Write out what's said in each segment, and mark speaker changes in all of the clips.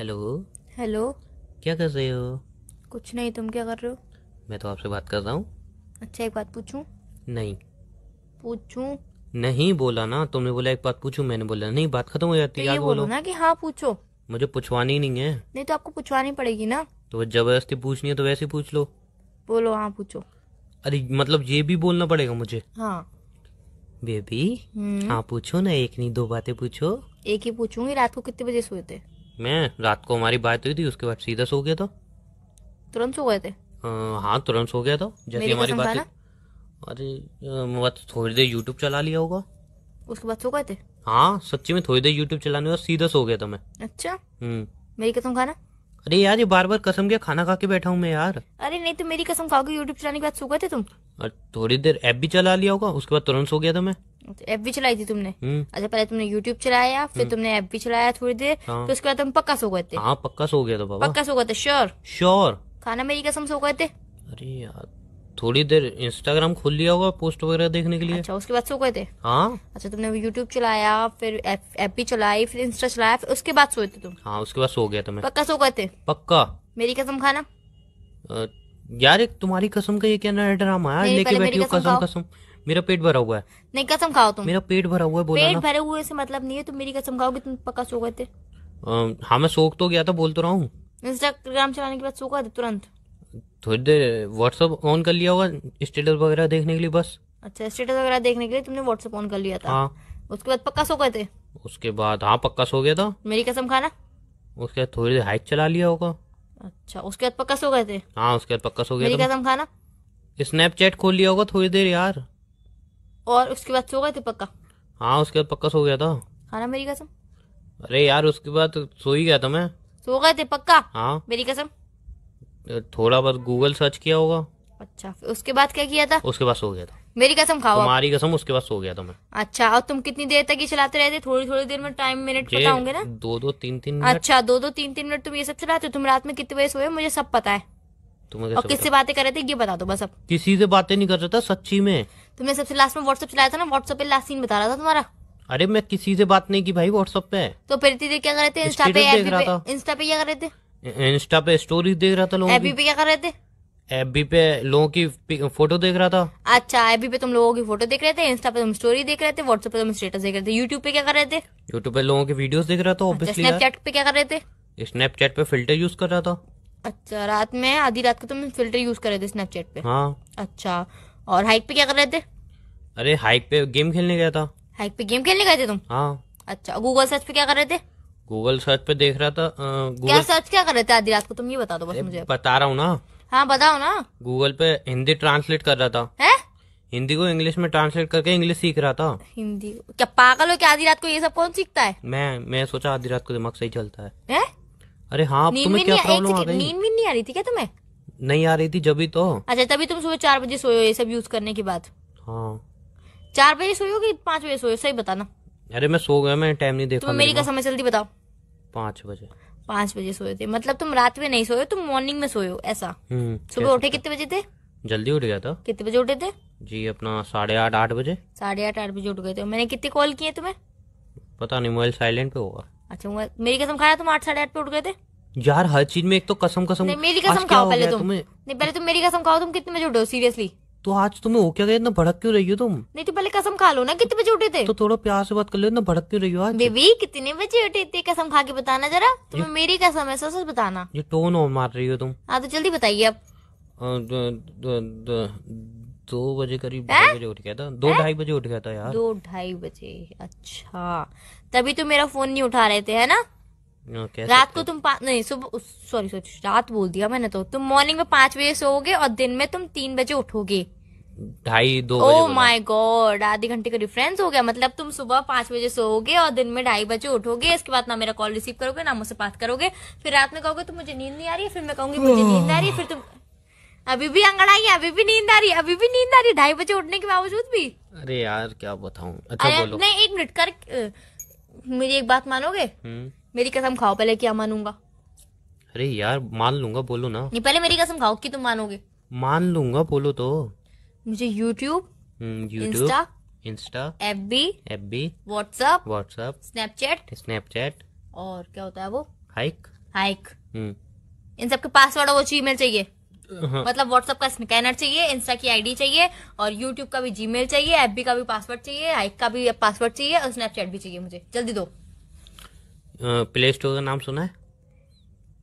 Speaker 1: Hello hello क्या कर रहे हो
Speaker 2: कुछ नहीं तुम क्या कर रहे हो
Speaker 1: मैं तो आपसे बात कर रहा हूँ
Speaker 2: अच्छा एक बात पूछूं नहीं पूछूं
Speaker 1: नहीं बोला ना तुमने बोला एक बात पूछूं मैंने बोला नहीं बात खत्म हो जाती तो है तो बोलो ना
Speaker 2: कि हाँ पूछो
Speaker 1: मुझे पूछवानी नहीं है
Speaker 2: नहीं तो आपको पूछवानी पड़ेगी ना
Speaker 1: तो जबरदस्ती पूछनी है तो वैसे पूछ लो
Speaker 2: बोलो हाँ पूछो
Speaker 1: अरे मतलब ये भी बोलना पड़ेगा मुझे हाँ बेबी हम्म। हाँ पूछो ना एक नहीं दो बातें पूछो
Speaker 2: एक ही पूछूंगी रात को कितने बजे सोए थे
Speaker 1: मैं रात को हमारी बात हुई थी उसके बाद सीधा सो गया था तुरंत सो गए थे आ, हाँ तुरंत सो गया था जैसे हमारी बात अरे मत थोड़ी देर यूट्यूब चला लिया होगा
Speaker 2: उसके बाद सो गए थे
Speaker 1: हाँ सच्ची में थोड़ी देर यूट्यूब चलाने के सीधा सो गया था मैं अच्छा हम्म। मेरी कसम खाना अरे यार ये बार बार कसम के खाना खा के बैठा हूँ मैं यार
Speaker 2: अरे नहीं तो मेरी कसम खाओगे यूट्यूब चलाने के बाद सो गए थे तुम
Speaker 1: थोड़ी देर ऐप भी चला लिया होगा उसके बाद तुरंत सो गया था मैं
Speaker 2: एफ भी चलाई थी तुमने हम्म। अच्छा पहले तुमने यूट्यूब चलाया फिर हम्म। तुमने एफ भी चलाया थोड़ी देर हाँ। फिर उसके बाद तुम पक्का सो गए थे
Speaker 1: हाँ पक्का सो गया था पक्का
Speaker 2: सो गए थे श्योर श्योर खाना मेरी कसम सो गए थे अरे
Speaker 1: यार थोड़ी देर इंस्टाग्राम खोल लिया होगा पोस्ट वगैरह देखने के लिए अच्छा उसके बाद सो गए थे हाँ
Speaker 2: अच्छा तुमने यूट्यूब चलाया फिर एफ भी चलाई फिर इंस्टा चलाया फिर उसके बाद सोए थे तुम
Speaker 1: हाँ उसके बाद सो गया था मैं पक्का सो गए थे पक्का
Speaker 2: मेरी कसम खाना
Speaker 1: यार एक तुम्हारी कसम का ये क्या नया ड्रामा है लेके बैठी हो कसम कसम मेरा पेट भरा हुआ है
Speaker 2: नहीं कसम खाओ तुम मेरा
Speaker 1: पेट भरा हुआ है बोला पेट ना भरे
Speaker 2: हुए से मतलब नहीं है तुम मेरी कसम खाओगे तुम पक्का सो गए थे
Speaker 1: हाँ मैं सोख तो गया था बोल तो रहा हूँ
Speaker 2: इंस्टाग्राम चलाने के बाद सो गए तुरंत
Speaker 1: थोड़ी देर व्हाट्सअप ऑन कर लिया होगा स्टेटस वगैरह देखने के लिए बस
Speaker 2: अच्छा स्टेटस वगैरह देखने के लिए तुमने व्हाट्सअप ऑन कर लिया था हाँ उसके बाद पक्का सो गए थे
Speaker 1: उसके बाद हाँ पक्का सो गया था
Speaker 2: मेरी कसम खाना
Speaker 1: उसके बाद थोड़ी देर हाइक चला लिया होगा
Speaker 2: अच्छा उसके बाद पक्का सो गए थे
Speaker 1: हाँ उसके बाद पक्का सो गया मेरी कसम खाना स्नैपचैट खोल लिया होगा थोड़ी देर यार
Speaker 2: और उसके बाद सो गए थे पक्का
Speaker 1: हाँ उसके बाद पक्का सो गया था हाँ ना मेरी कसम अरे यार उसके बाद सो ही गया था मैं
Speaker 2: सो गए थे पक्का हाँ मेरी कसम
Speaker 1: थोड़ा बहुत गूगल सर्च किया होगा
Speaker 2: अच्छा उसके बाद क्या किया था उसके बाद सो गया था मेरी कसम खाओ तुम्हारी
Speaker 1: कसम उसके बाद सो गया था मैं
Speaker 2: अच्छा और तुम कितनी देर तक ये चलाते रहते थोड़ी थोड़ी देर में टाइम मिनट पता ना
Speaker 1: दो दो तीन तीन अच्छा
Speaker 2: दो दो तीन तीन मिनट तुम ये सब चलाते हो तुम रात में कितने बजे सोए मुझे सब पता है और किससे बातें कर रहे थे ये बता दो बस अब
Speaker 1: किसी से बातें नहीं कर रहा था सच्ची में
Speaker 2: तुमने तो सबसे लास्ट में व्हाट्सअप चलाया था ना व्हाट्सअप पे लास्ट सीन बता रहा था तुम्हारा
Speaker 1: अरे मैं किसी से बात नहीं की भाई व्हाट्सअप पे
Speaker 2: तो फिर देर क्या कर रहे थे इंस्टा पे इंस्टा पे क्या कर रहे
Speaker 1: थे इंस्टा पे स्टोरी देख रहा था लोगों एपी पे क्या कर रहे थे एबी पे लोगों की फोटो देख रहा था
Speaker 2: अच्छा एबी पे तुम लोगों की फोटो देख रहे थे इंस्टा पे तुम स्टोरी देख रहे थे व्हाट्सएप पे तुम स्टेटस देख रहे थे यूट्यूब पे क्या कर रहे थे
Speaker 1: यूट्यूब पे लोगों के वीडियोस देख रहा था स्नैपचैट अच्छा, पे क्या कर रहे थे स्नैपचैट पे फिल्टर यूज कर रहा था
Speaker 2: अच्छा रात में आधी रात को तुम फिल्टर यूज कर रहे थे स्नैपचैट पे हाँ अच्छा और हाइक पे क्या कर रहे थे
Speaker 1: अरे हाइक पे गेम खेलने गया था
Speaker 2: हाइक पे गेम खेलने गए थे तुम हाँ अच्छा गूगल सर्च पे क्या कर रहे थे
Speaker 1: गूगल सर्च पे देख रहा था गूगल सर्च
Speaker 2: क्या कर रहे थे आधी रात को तुम ये बता दो बस मुझे
Speaker 1: बता रहा हूँ ना हाँ बताओ ना गूगल पे हिंदी ट्रांसलेट कर रहा था है? हिंदी को इंग्लिश में ट्रांसलेट करके इंग्लिश सीख रहा था
Speaker 2: हिंदी क्या पागल हो क्या आधी रात को ये सब कौन सीखता है
Speaker 1: मैं मैं सोचा आधी रात को दिमाग सही चलता है, है? अरे हाँ अब तुम्हें क्या प्रॉब्लम आ गई नींद
Speaker 2: भी नहीं आ रही थी क्या तुम्हें
Speaker 1: नहीं आ रही थी जब ही तो
Speaker 2: अच्छा तभी तुम सुबह चार बजे सोयो ये सब यूज करने के बाद हाँ चार बजे सोयो की कि पाँच बजे सोयो सही बताना
Speaker 1: अरे मैं सो गया मैं टाइम नहीं देखा मेरी का समय जल्दी बताओ पाँच बजे
Speaker 2: पाँच बजे सोए थे मतलब तुम रात में नहीं सोए तुम मॉर्निंग में सोए हो ऐसा
Speaker 1: हम्म, सुबह उठे कितने बजे थे जल्दी उठ गया था
Speaker 2: कितने बजे उठे थे
Speaker 1: जी अपना साढ़े आठ आठ बजे
Speaker 2: साढ़े आठ आठ बजे उठ गए थे मैंने कितने कॉल किए तुम्हें
Speaker 1: पता नहीं मोबाइल साइलेंट पे होगा
Speaker 2: अच्छा मेरी कसम खाया तुम आठ साढ़े आठ पे उठ गए थे
Speaker 1: यार हर चीज में एक तो कसम कसम नहीं मेरी कसम खाओ पहले तुम
Speaker 2: नहीं पहले तुम मेरी कसम खाओ तुम कितने बजे उठे हो सीरियसली
Speaker 1: तो आज तुम्हें हो क्या गया इतना भड़क क्यों रही हो तुम
Speaker 2: नहीं तो पहले कसम खा लो ना कितने बजे उठे
Speaker 1: थे तो थोड़ा प्यार से बात कर लो इतना भड़क क्यों रही हो आज बेबी
Speaker 2: कितने बजे उठे थे कसम खा के बताना जरा तुम्हें मेरी कसम है सच बताना
Speaker 1: ये टोन और मार रही हो तुम
Speaker 2: हाँ तो जल्दी बताइए
Speaker 1: अब दो बजे करीब ढाई बजे उठ गया था दो ढाई बजे उठ गया था यार
Speaker 2: दो ढाई बजे अच्छा तभी तो मेरा फोन नहीं उठा रहे थे है ना हाँ, रात को तुम नहीं सुबह सॉरी सॉरी रात बोल दिया मैंने तो तुम मॉर्निंग में पांच बजे सोओगे और दिन में तुम तीन बजे उठोगे
Speaker 1: ढाई दो ओ माय
Speaker 2: गॉड आधे घंटे का डिफरेंस हो गया मतलब तुम सुबह पांच बजे सोओगे और दिन में ढाई बजे उठोगे इसके बाद ना मेरा कॉल रिसीव करोगे ना मुझसे बात करोगे फिर रात में कहोगे तुम मुझे नींद नहीं आ रही है फिर मैं कहूंगी मुझे नींद आ रही है फिर तुम अभी भी अंगड़ाई है अभी भी नींद आ रही है अभी भी नींद आ रही है ढाई बजे उठने के बावजूद भी
Speaker 1: अरे यार क्या बताऊ अच्छा बोलो नहीं
Speaker 2: एक मिनट कर मेरी एक बात मानोगे हम्म। मेरी कसम खाओ पहले क्या मानूंगा
Speaker 1: अरे यार मान लूंगा बोलो ना नहीं
Speaker 2: पहले मेरी कसम खाओ कि तुम मानोगे
Speaker 1: मान लूंगा बोलो तो
Speaker 2: मुझे YouTube
Speaker 1: Insta Insta F B F B WhatsApp WhatsApp
Speaker 2: Snapchat
Speaker 1: Snapchat
Speaker 2: और क्या होता है वो हाइक हाइक हम्म। इन सबके पासवर्ड और वो चीज चाहिए हाँ। मतलब व्हाट्सएप का स्कैनर चाहिए इंस्टा की आईडी चाहिए और यूट्यूब का भी जीमेल चाहिए एफ का भी पासवर्ड चाहिए हाइक का भी पासवर्ड चाहिए और स्नैपचैट भी चाहिए मुझे जल्दी दो
Speaker 1: प्ले स्टोर का नाम सुना है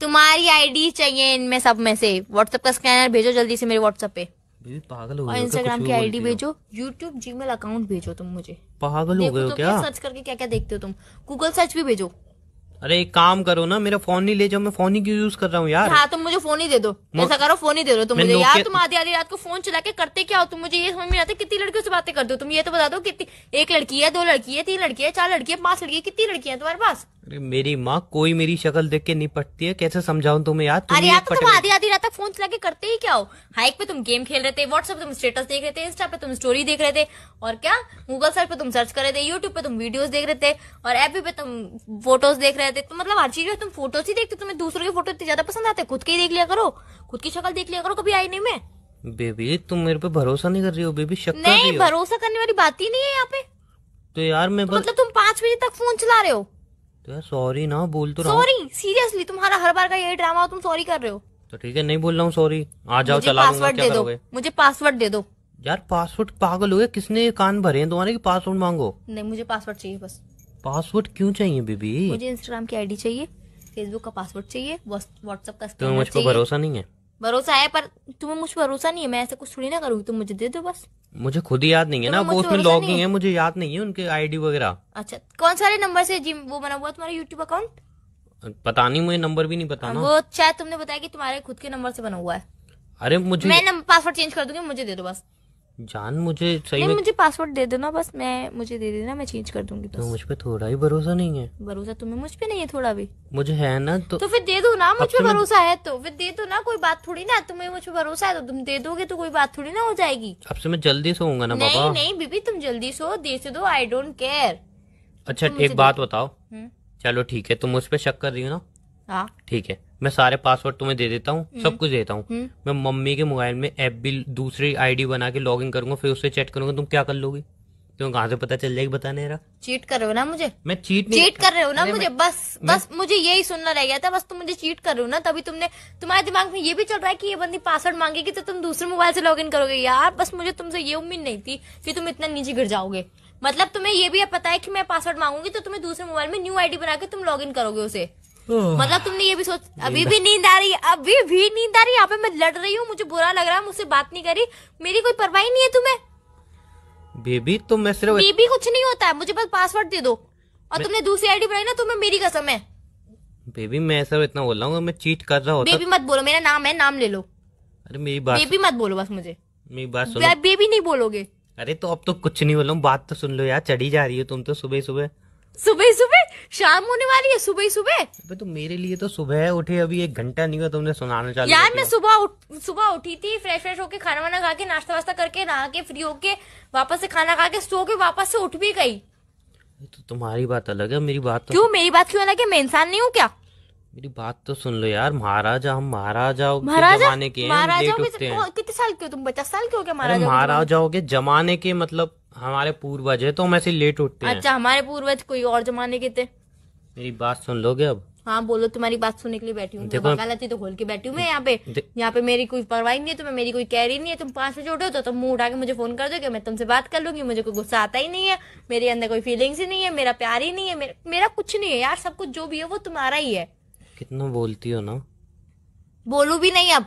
Speaker 2: तुम्हारी आईडी चाहिए इनमें सब में से व्हाट्सएप का स्कैनर भेजो जल्दी से मेरे व्हाट्सएप पे
Speaker 1: पागल हो इंस्टाग्राम की आईडी भेजो
Speaker 2: यूट्यूब जीमेल अकाउंट भेजो तुम मुझे
Speaker 1: पागल हो गए हो क्या सर्च
Speaker 2: करके क्या क्या देखते हो तुम गूगल सर्च भी भेजो
Speaker 1: अरे एक काम करो ना मेरा फोन नहीं ले जाओ मैं फोन ही क्यों यूज कर रहा हूँ यार हाँ
Speaker 2: तुम मुझे फोन ही दे दो ऐसा करो फोन ही दे दो तुम मुझे यार तुम आधी आधी रात को फोन चला के करते क्या हो तुम मुझे ये समझ में आता कितनी लड़कियों से बातें करते हो तुम ये तो बता दो कितनी एक लड़की है दो लड़की है तीन लड़की है चार लड़की है पांच लड़की है कितनी लड़की है तुम्हारे पास
Speaker 1: अरे मेरी माँ कोई मेरी शक्ल देख के नहीं पटती है कैसे समझाऊं तुम्हें यार अरे यार तुम आधी
Speaker 2: आधी रात तक फोन चला के करते ही क्या हो हाइक पे तुम गेम खेल रहे थे व्हाट्सएप तुम स्टेटस देख रहे थे इंस्टा पे तुम स्टोरी देख रहे थे और क्या गूगल सर्च पे तुम सर्च कर रहे थे यूट्यूब पे तुम वीडियोस देख रहे थे और एप पे तुम फोटोज देख रहे थे तो मतलब हर चीज तुम फोटोज ही देखते तुम्हें दूसरों के फोटो इतने ज्यादा पसंद आते खुद के ही देख लिया करो खुद की शक्ल देख लिया करो कभी आईने में
Speaker 1: बेबी तुम मेरे पे भरोसा नहीं कर रही हो बेबी शक्ल नहीं
Speaker 2: भरोसा करने वाली बात ही नहीं है यहाँ पे
Speaker 1: तो यार मैं तो मतलब
Speaker 2: तुम पांच बजे तक फोन चला रहे हो
Speaker 1: तो यार सॉरी ना बोल तो सॉरी
Speaker 2: सीरियसली तुम्हारा हर बार का यही ड्रामा तुम सॉरी कर रहे हो
Speaker 1: तो ठीक है नहीं बोल रहा हूँ सॉरी आ जाओ चला पासवर्ड दे दो
Speaker 2: मुझे पासवर्ड दे दो
Speaker 1: यार पासवर्ड पागल हो गया किसने कान भरे हैं तुम्हारे की पासवर्ड मांगो
Speaker 2: नहीं मुझे पासवर्ड चाहिए बस
Speaker 1: पासवर्ड क्यों चाहिए बीबी मुझे
Speaker 2: इंस्टाग्राम की आईडी चाहिए फेसबुक का पासवर्ड चाहिए व्हाट्सएप का तुम्हें मुझ पर भरोसा नहीं है भरोसा है पर तुम्हें मुझ पर भरोसा नहीं है मैं ऐसा कुछ थोड़ी ना करूँगी तुम तो मुझे दे दो बस
Speaker 1: मुझे खुद ही याद नहीं है तो ना वो उसमें लॉगिंग है मुझे याद नहीं है उनके आईडी वगैरह
Speaker 2: अच्छा कौन सारे नंबर से जिम वो बना हुआ तुम्हारा यूट्यूब अकाउंट
Speaker 1: पता नहीं मुझे नंबर भी नहीं पता ना वो
Speaker 2: शायद तुमने बताया कि तुम्हारे खुद के नंबर से बना हुआ है
Speaker 1: अरे मुझे मैं
Speaker 2: पासवर्ड चेंज कर दूंगी मुझे दे दो बस
Speaker 1: जान मुझे सही नहीं, में... मुझे
Speaker 2: पासवर्ड दे देना बस मैं मुझे दे देना मैं चेंज कर दूंगी तो
Speaker 1: मुझ पे थोड़ा ही भरोसा नहीं है
Speaker 2: भरोसा तुम्हें मुझ पे नहीं है थोड़ा भी
Speaker 1: मुझे है ना तो तो फिर दे दो ना मुझ पे भरोसा
Speaker 2: है तो फिर दे दो ना कोई बात थोड़ी ना तुम्हें मुझ पे भरोसा है तो तुम दे दोगे तो कोई बात थोड़ी ना हो जाएगी
Speaker 1: अब से मैं जल्दी सोऊंगा ना बाबा नहीं
Speaker 2: बीबी तुम जल्दी सो दे से दो आई डोंट केयर
Speaker 1: अच्छा एक बात बताओ हम्म। चलो ठीक है तुम मुझ पर शक कर रही हो ना हाँ। ठीक है मैं सारे पासवर्ड तुम्हें दे देता हूँ सब हम्म। कुछ देता हूँ हम्म। मैं मम्मी के मोबाइल में ऐप भी दूसरी आईडी बना के लॉग इन करूंगा फिर उससे चेट करूंगा तुम क्या कर लोगी तुम्हें कहाँ से पता चल जाएगी बताने रहा
Speaker 2: चीट कर रहे हो ना मुझे मैं चीट चीट कर रहे हो ना मुझे बस बस मुझे यही सुनना रह गया था बस तुम मुझे चीट कर रहे हो ना तभी तुमने तुम्हारे दिमाग में ये भी चल रहा है कि ये बंदी पासवर्ड मांगेगी तो तुम दूसरे मोबाइल से लॉग इन करोगे यार बस मुझे तुमसे ये उम्मीद नहीं थी कि तुम इतना नीचे गिर जाओगे मतलब तुम्हें ये भी पता है कि मैं पासवर्ड मांगूंगी तो तुम्हें दूसरे मोबाइल में न्यू आईडी बना के तुम लॉग इन करोगे उसे मतलब तुमने ये भी सोच अभी भी नींद आ रही है अभी भी नींद आ रही है यहाँ पे मैं लड़ रही हूँ मुझे बुरा लग रहा है मुझसे बात नहीं करी मेरी कोई परवाह नहीं है तुम्हें
Speaker 1: बेबी तो मैं सिर्फ बेबी
Speaker 2: कुछ नहीं होता है मुझे बस पासवर्ड दे दो और तुमने दूसरी आईडी बनाई ना तुम्हें मेरी कसम है
Speaker 1: बेबी मैं सब इतना बोल रहा हूँ मैं चीट कर रहा हूँ बेबी
Speaker 2: मत बोलो मेरा नाम है नाम ले लो
Speaker 1: अरे मेरी बात बेबी
Speaker 2: मत बोलो बस मुझे
Speaker 1: मेरी बात सुनो
Speaker 2: बेबी नहीं बोलोगे
Speaker 1: अरे तो अब तो कुछ नहीं बोलो हूँ बात तो सुन लो यार चढ़ी जा रही है तुम तो सुबह सुबह
Speaker 2: सुबह सुबह शाम होने वाली है सुबह ही सुबह अबे तो मेरे लिए
Speaker 1: तो सुबह उठे अभी एक घंटा नहीं हुआ तुमने सुनाना चाहिए यार मैं
Speaker 2: सुबह उठ सुबह उठी थी फ्रेश फ्रेश होके खाना वाना खा के नाश्ता वास्ता करके नहा के फ्री होके वापस से खाना खा के सो के वापस से उठ भी गई
Speaker 1: तो तुम्हारी बात अलग है मेरी बात तो क्यों
Speaker 2: मेरी बात क्यों अलग है मैं इंसान नहीं हूँ क्या
Speaker 1: मेरी बात तो सुन लो यार महाराजा हम महाराजाओं महाराजा, जमाने के लेट उठते तो हैं
Speaker 2: कितने साल के हो तुम पचास साल के हो क्या महाराजा महाराजाओं
Speaker 1: के जमाने के मतलब हमारे पूर्वज है तो हम ऐसे लेट
Speaker 2: उठते हैं अच्छा हमारे पूर्वज कोई और जमाने के थे
Speaker 1: मेरी बात सुन लोगे अब
Speaker 2: हाँ बोलो तुम्हारी बात सुनने के लिए बैठी हूँ तो खोल के बैठी हूँ मैं यहाँ पे यहाँ पे मेरी कोई परवाही नहीं है तुम्हें मेरी कोई कैरी नहीं है तुम पांच बजे उठो तो तुम मुंह उठा के मुझे फोन कर दोगे मैं तुमसे बात कर लूंगी मुझे कोई गुस्सा आता ही नहीं है मेरे अंदर कोई फीलिंग्स ही नहीं है मेरा प्यार ही नहीं है मेरा कुछ नहीं है यार सब कुछ जो भी है वो तुम्हारा ही है
Speaker 1: कितना बोलती हो ना
Speaker 2: बोलू भी नहीं अब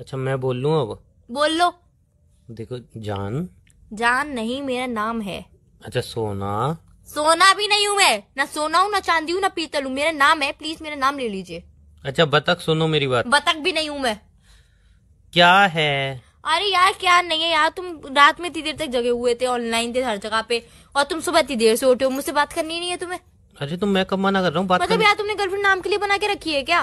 Speaker 1: अच्छा मैं बोल लू अब बोल लो देखो जान
Speaker 2: जान नहीं मेरा नाम है
Speaker 1: अच्छा सोना
Speaker 2: सोना भी नहीं हूँ मैं ना सोना हूँ ना चांदी हूँ ना पीतल हूँ मेरा नाम है प्लीज मेरा नाम ले लीजिए
Speaker 1: अच्छा बतख सुनो मेरी बात
Speaker 2: बतख भी नहीं हूँ मैं क्या है अरे यार क्या नहीं है यार तुम रात में इतनी देर तक जगे हुए थे ऑनलाइन थे हर जगह पे और तुम सुबह इतनी देर से उठे हो मुझसे बात करनी नहीं है तुम्हें
Speaker 1: अरे तुम तो मैं कब मना कर रहा हूँ बात मतलब यार
Speaker 2: तुमने गर्लफ्रेंड नाम के लिए बना के रखी है क्या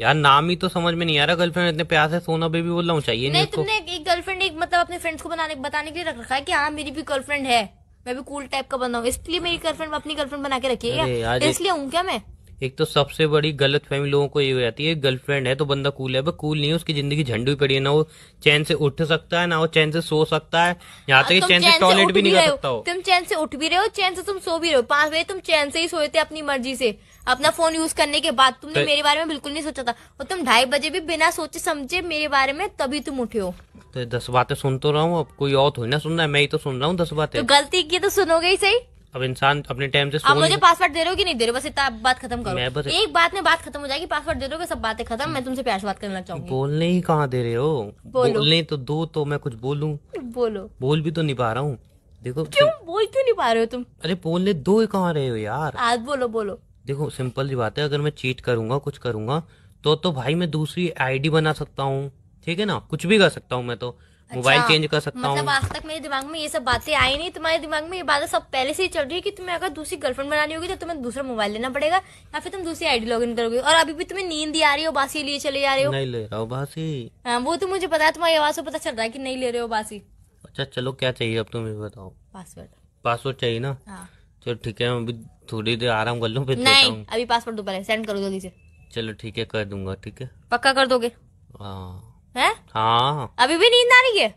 Speaker 1: यार नाम ही तो समझ में नहीं आ रहा गर्लफ्रेंड इतने प्यार से सोना बेबी बोल रहा हूँ चाहिए नहीं, नहीं तुमने
Speaker 2: एक गर्लफ्रेंड एक मतलब अपने फ्रेंड्स को बनाने बताने के लिए रख रखा है कि हाँ मेरी भी गर्लफ्रेंड है मैं भी कूल टाइप का बना हूँ इसलिए मेरी गर्लफ्रेंड अपनी गर्लफ्रेंड बना के रखी है इसलिए हूँ क्या मैं
Speaker 1: एक तो सबसे बड़ी गलत फहमी लोगों को ये हो जाती है गर्लफ्रेंड है तो बंदा कूल है बट कूल नहीं है उसकी जिंदगी झंडू पड़ी है ना वो चैन से उठ सकता है ना वो चैन से सो सकता है यहाँ तक चैन से टॉयलेट भी नहीं कर सकता हो
Speaker 2: तुम चैन से उठ भी रहे हो चैन से तुम सो भी रहे हो पांच बजे तुम चैन से ही सोए थे अपनी मर्जी से अपना फोन यूज करने के बाद तुमने तो- मेरे बारे में बिल्कुल नहीं सोचा था और तुम ढाई बजे भी बिना सोचे समझे मेरे बारे में तभी तुम उठे हो
Speaker 1: तो दस बातें सुन तो रहा हूँ अब कोई और थोड़ी ना सुन रहा है मैं ही तो सुन रहा हूँ दस बातें तो
Speaker 2: गलती की तो सुनोगे ही सही
Speaker 1: अब इंसान अपने टाइम से आप मुझे
Speaker 2: पासवर्ड दे रहे हो कि नहीं दे रहे बस इतना बात खत्म करो मैं बस एक बात में बात खत्म हो जाएगी पासवर्ड दे रहे हो सब बातें खत्म मैं तुमसे प्यार बात करना चाहूंगी
Speaker 1: बोलने ही कहाँ दे रहे हो बोलने तो दो तो मैं कुछ बोलूँ बोलो बोल भी तो नहीं पा रहा हूँ देखो क्यों
Speaker 2: बोल क्यों नहीं पा रहे हो तुम
Speaker 1: अरे बोलने दो ही कहाँ रहे हो यार
Speaker 2: आज बोलो बोलो
Speaker 1: देखो सिंपल सी बात है अगर मैं चीट करूंगा कुछ करूंगा तो तो भाई मैं दूसरी आईडी बना सकता हूँ ठीक है ना कुछ भी कर सकता हूँ मैं तो मोबाइल अच्छा, चेंज कर सकता मतलब हूँ आज
Speaker 2: तक मेरे दिमाग में ये सब बातें आई नहीं तुम्हारे दिमाग में ये बातें सब पहले से ही चल रही है कि तुम्हें अगर दूसरी गर्लफ्रेंड बनानी होगी तो तुम्हें दूसरा मोबाइल लेना पड़ेगा या फिर तुम दूसरी आईडी लॉगिन करोगे और अभी भी तुम्हें नींद आ रही हो बासी लिए चले जा रहे हो नहीं
Speaker 1: ले रहा हूँ बासी
Speaker 2: हाँ, आ, वो तो मुझे पता है तुम्हारी आवाज से पता चल रहा है की नहीं ले रहे हो बासी
Speaker 1: अच्छा चलो क्या चाहिए अब तुम्हें बताओ पासवर्ड पासवर्ड चाहिए ना हाँ। चलो ठीक है अभी थोड़ी देर आराम कर लूँ फिर नहीं अभी
Speaker 2: पासवर्ड दो पहले सेंड करो जल्दी से
Speaker 1: चलो ठीक है कर दूंगा ठीक है
Speaker 2: पक्का कर दोगे हाँ है
Speaker 1: हाँ
Speaker 2: अभी भी नींद आ रही है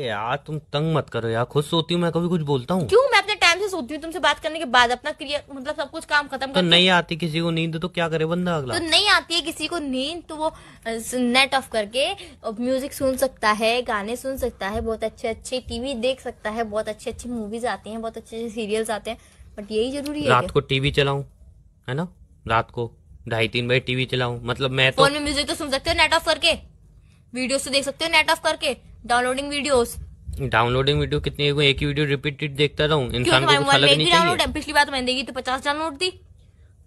Speaker 1: यार तुम तंग मत करो यार खुद सोती हूँ मैं कभी कुछ बोलता हूँ क्यों
Speaker 2: मैं अपने टाइम से सोती हूँ तुमसे बात करने के बाद अपना क्रिया मतलब सब कुछ काम खत्म तो नहीं
Speaker 1: आती किसी को नींद तो क्या करे बंदा अगला तो
Speaker 2: नहीं आती है किसी को नींद तो वो नेट ऑफ करके म्यूजिक सुन सकता है गाने सुन सकता है बहुत अच्छे अच्छे टीवी देख सकता है बहुत अच्छी अच्छी मूवीज आती है बहुत अच्छे अच्छे सीरियल्स आते हैं बट यही जरूरी है रात को
Speaker 1: टीवी चलाऊ है ना रात को ढाई तीन बजे टीवी चलाऊ मतलब मैं फोन तो-
Speaker 2: में म्यूजिक तो सुन सकते हो नेट ऑफ करके वीडियोस तो देख सकते हो नेट ऑफ करके डाउनलोडिंग वीडियोस
Speaker 1: डाउनलोडिंग वीडियो कितनी है एक ही वीडियो रिपीटेड देखता रहूं इंसान को कुछ अलग नहीं चाहिए
Speaker 2: पिछली बार तो मैंने देखी तो पचास डाउनलोड थी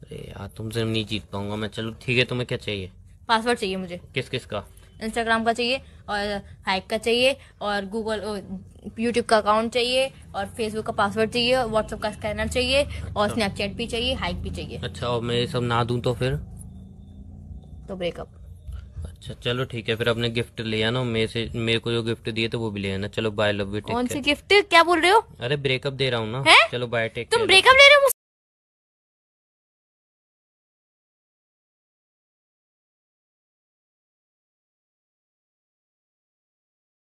Speaker 1: अरे यार तुमसे नहीं जीत पाऊंगा मैं चलो ठीक है तुम्हें क्या चाहिए
Speaker 2: पासवर्ड चाहिए मुझे किस किस का इंस्टाग्राम का चाहिए और हाइक का चाहिए और गूगल यूट्यूब का अकाउंट चाहिए और फेसबुक का पासवर्ड चाहिए व्हाट्सएप का स्कैनर चाहिए और स्नैपचैट अच्छा। भी चाहिए हाइक भी चाहिए
Speaker 1: अच्छा और मैं ये सब ना दूं तो फिर तो ब्रेकअप अच्छा चलो ठीक है फिर आपने गिफ्ट ले आना मेरे से मेरे को जो गिफ्ट दिए तो वो भी ले आना चलो बाय लव यू कौन सी
Speaker 2: गिफ्ट क्या बोल रहे हो
Speaker 1: अरे ब्रेकअप दे रहा हूँ ना है? चलो
Speaker 2: बाय टेक तुम ब्रेकअप ले रहे हो